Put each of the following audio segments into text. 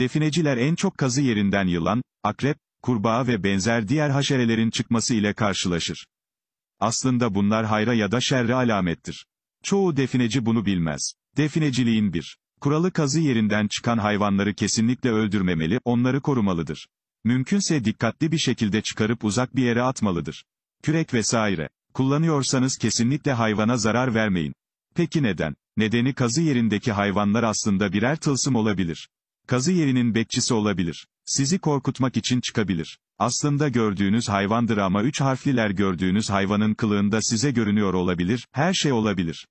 Defineciler en çok kazı yerinden yılan, akrep, kurbağa ve benzer diğer haşerelerin çıkması ile karşılaşır. Aslında bunlar hayra ya da şerre alamettir. Çoğu defineci bunu bilmez. Defineciliğin bir Kuralı kazı yerinden çıkan hayvanları kesinlikle öldürmemeli, onları korumalıdır. Mümkünse dikkatli bir şekilde çıkarıp uzak bir yere atmalıdır. Kürek vesaire. Kullanıyorsanız kesinlikle hayvana zarar vermeyin. Peki neden? Nedeni kazı yerindeki hayvanlar aslında birer tılsım olabilir. Kazı yerinin bekçisi olabilir. Sizi korkutmak için çıkabilir. Aslında gördüğünüz hayvandır ama üç harfliler gördüğünüz hayvanın kılığında size görünüyor olabilir, her şey olabilir.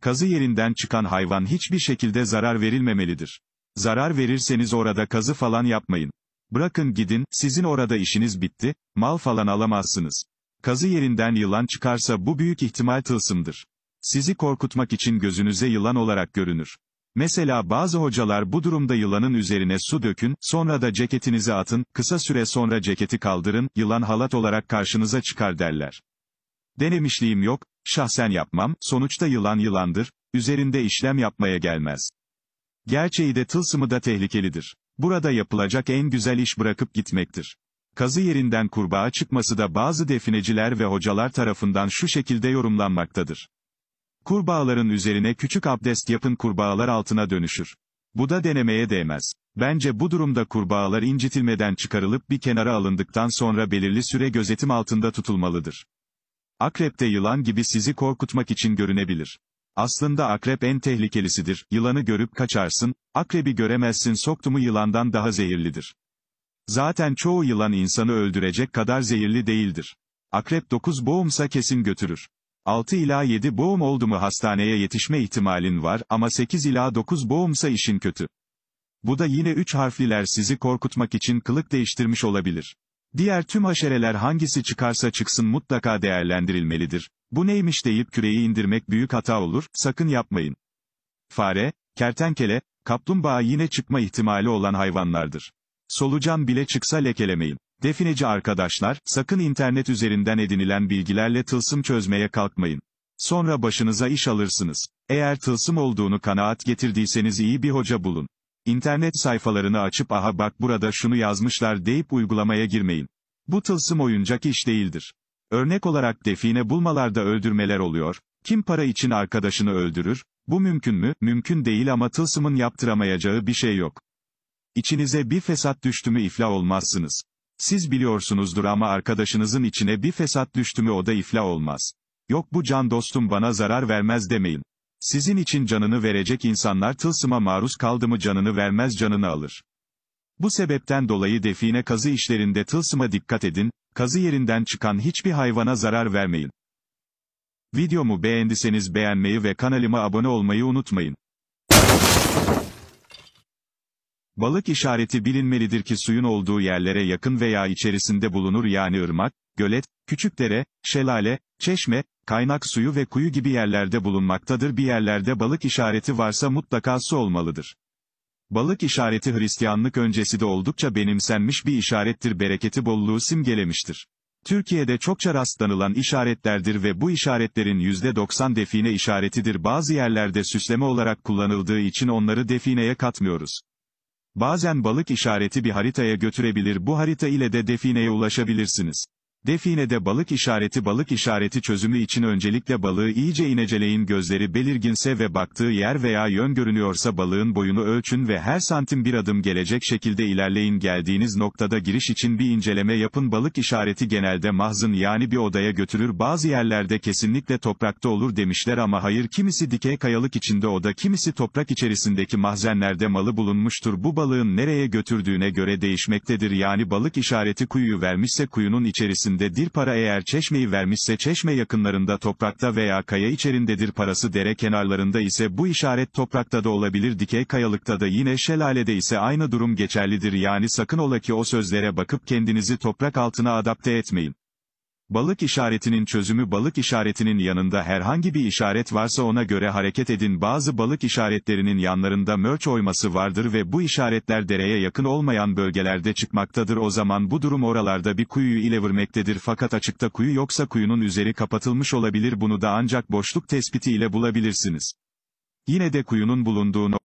Kazı yerinden çıkan hayvan hiçbir şekilde zarar verilmemelidir. Zarar verirseniz orada kazı falan yapmayın. Bırakın gidin, sizin orada işiniz bitti, mal falan alamazsınız. Kazı yerinden yılan çıkarsa bu büyük ihtimal tılsımdır. Sizi korkutmak için gözünüze yılan olarak görünür. Mesela bazı hocalar bu durumda yılanın üzerine su dökün, sonra da ceketinizi atın, kısa süre sonra ceketi kaldırın, yılan halat olarak karşınıza çıkar derler. Denemişliğim yok, şahsen yapmam, sonuçta yılan yılandır, üzerinde işlem yapmaya gelmez. Gerçeği de tılsımı da tehlikelidir. Burada yapılacak en güzel iş bırakıp gitmektir. Kazı yerinden kurbağa çıkması da bazı defineciler ve hocalar tarafından şu şekilde yorumlanmaktadır. Kurbağaların üzerine küçük abdest yapın kurbağalar altına dönüşür. Bu da denemeye değmez. Bence bu durumda kurbağalar incitilmeden çıkarılıp bir kenara alındıktan sonra belirli süre gözetim altında tutulmalıdır. Akrep de yılan gibi sizi korkutmak için görünebilir. Aslında akrep en tehlikelisidir, yılanı görüp kaçarsın, akrebi göremezsin soktumu yılandan daha zehirlidir. Zaten çoğu yılan insanı öldürecek kadar zehirli değildir. Akrep dokuz boğumsa kesin götürür. 6 ila 7 boğum oldu mu hastaneye yetişme ihtimalin var ama 8 ila 9 boğumsa işin kötü. Bu da yine 3 harfliler sizi korkutmak için kılık değiştirmiş olabilir. Diğer tüm haşereler hangisi çıkarsa çıksın mutlaka değerlendirilmelidir. Bu neymiş deyip küreyi indirmek büyük hata olur, sakın yapmayın. Fare, kertenkele, kaplumbağa yine çıkma ihtimali olan hayvanlardır. Solucan bile çıksa lekelemeyin. Defineci arkadaşlar, sakın internet üzerinden edinilen bilgilerle tılsım çözmeye kalkmayın. Sonra başınıza iş alırsınız. Eğer tılsım olduğunu kanaat getirdiyseniz iyi bir hoca bulun. İnternet sayfalarını açıp aha bak burada şunu yazmışlar deyip uygulamaya girmeyin. Bu tılsım oyuncak iş değildir. Örnek olarak define bulmalarda öldürmeler oluyor. Kim para için arkadaşını öldürür? Bu mümkün mü? Mümkün değil ama tılsımın yaptıramayacağı bir şey yok. İçinize bir fesat düştü mü iflah olmazsınız. Siz biliyorsunuzdur ama arkadaşınızın içine bir fesat düştü mü o da ifla olmaz. Yok bu can dostum bana zarar vermez demeyin. Sizin için canını verecek insanlar tılsıma maruz kaldı mı canını vermez canını alır. Bu sebepten dolayı define kazı işlerinde tılsıma dikkat edin, kazı yerinden çıkan hiçbir hayvana zarar vermeyin. Videomu beğendiyseniz beğenmeyi ve kanalıma abone olmayı unutmayın. Balık işareti bilinmelidir ki suyun olduğu yerlere yakın veya içerisinde bulunur yani ırmak, gölet, küçük dere, şelale, çeşme, kaynak suyu ve kuyu gibi yerlerde bulunmaktadır. Bir yerlerde balık işareti varsa mutlaka su olmalıdır. Balık işareti Hristiyanlık öncesi de oldukça benimsenmiş bir işarettir bereketi bolluğu simgelemiştir. Türkiye'de çokça rastlanılan işaretlerdir ve bu işaretlerin %90 define işaretidir. Bazı yerlerde süsleme olarak kullanıldığı için onları defineye katmıyoruz. Bazen balık işareti bir haritaya götürebilir bu harita ile de defineye ulaşabilirsiniz. Definede balık işareti balık işareti çözümü için öncelikle balığı iyice ineceleyin gözleri belirginse ve baktığı yer veya yön görünüyorsa balığın boyunu ölçün ve her santim bir adım gelecek şekilde ilerleyin geldiğiniz noktada giriş için bir inceleme yapın balık işareti genelde mahzın yani bir odaya götürür bazı yerlerde kesinlikle toprakta olur demişler ama hayır kimisi dikey kayalık içinde oda kimisi toprak içerisindeki mahzenlerde malı bulunmuştur bu balığın nereye götürdüğüne göre değişmektedir yani balık işareti kuyuyu vermişse kuyunun içerisinde Dir para eğer çeşmeyi vermişse çeşme yakınlarında toprakta veya kaya içerindedir parası dere kenarlarında ise bu işaret toprakta da olabilir dikey kayalıkta da yine şelalede ise aynı durum geçerlidir yani sakın ola ki o sözlere bakıp kendinizi toprak altına adapte etmeyin. Balık işaretinin çözümü balık işaretinin yanında herhangi bir işaret varsa ona göre hareket edin. Bazı balık işaretlerinin yanlarında mörç oyması vardır ve bu işaretler dereye yakın olmayan bölgelerde çıkmaktadır. O zaman bu durum oralarda bir kuyuyu ile vurmektedir fakat açıkta kuyu yoksa kuyunun üzeri kapatılmış olabilir. Bunu da ancak boşluk tespiti ile bulabilirsiniz. Yine de kuyunun bulunduğunu